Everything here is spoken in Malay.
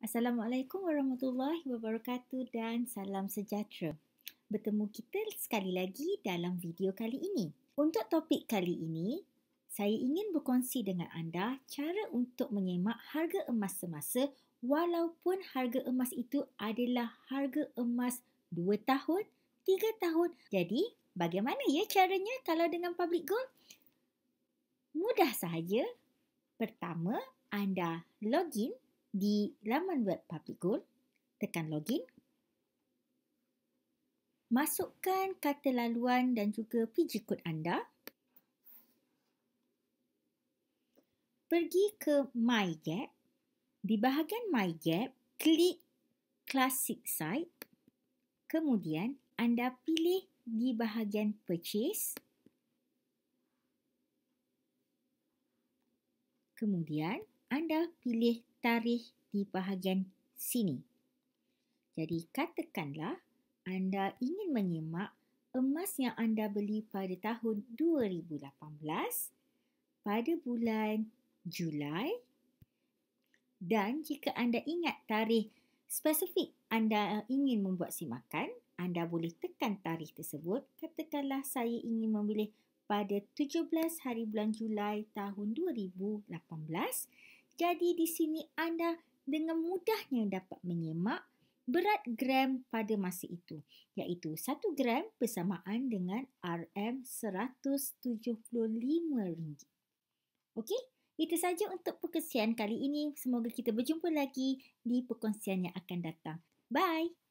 Assalamualaikum warahmatullahi wabarakatuh dan salam sejahtera. Bertemu kita sekali lagi dalam video kali ini. Untuk topik kali ini, saya ingin berkongsi dengan anda cara untuk menyemak harga emas semasa walaupun harga emas itu adalah harga emas 2 tahun, 3 tahun. Jadi, bagaimana ya caranya kalau dengan public gold? Mudah sahaja. Pertama, anda login di laman web Public Gold, tekan login. Masukkan kata laluan dan juga PG code anda. Pergi ke My Gap. Di bahagian My Gap, klik Classic Site. Kemudian anda pilih di bahagian Purchase. Kemudian anda pilih tarikh di bahagian sini. Jadi katakanlah anda ingin menyemak emas yang anda beli pada tahun 2018 pada bulan Julai dan jika anda ingat tarikh spesifik anda ingin membuat simakan, anda boleh tekan tarikh tersebut. Katakanlah saya ingin memilih pada 17 hari bulan Julai tahun 2018. Jadi di sini anda dengan mudahnya dapat menyemak berat gram pada masa itu iaitu 1 gram bersamaan dengan RM175. Okey, itu saja untuk perkongsian kali ini. Semoga kita berjumpa lagi di perkongsian yang akan datang. Bye!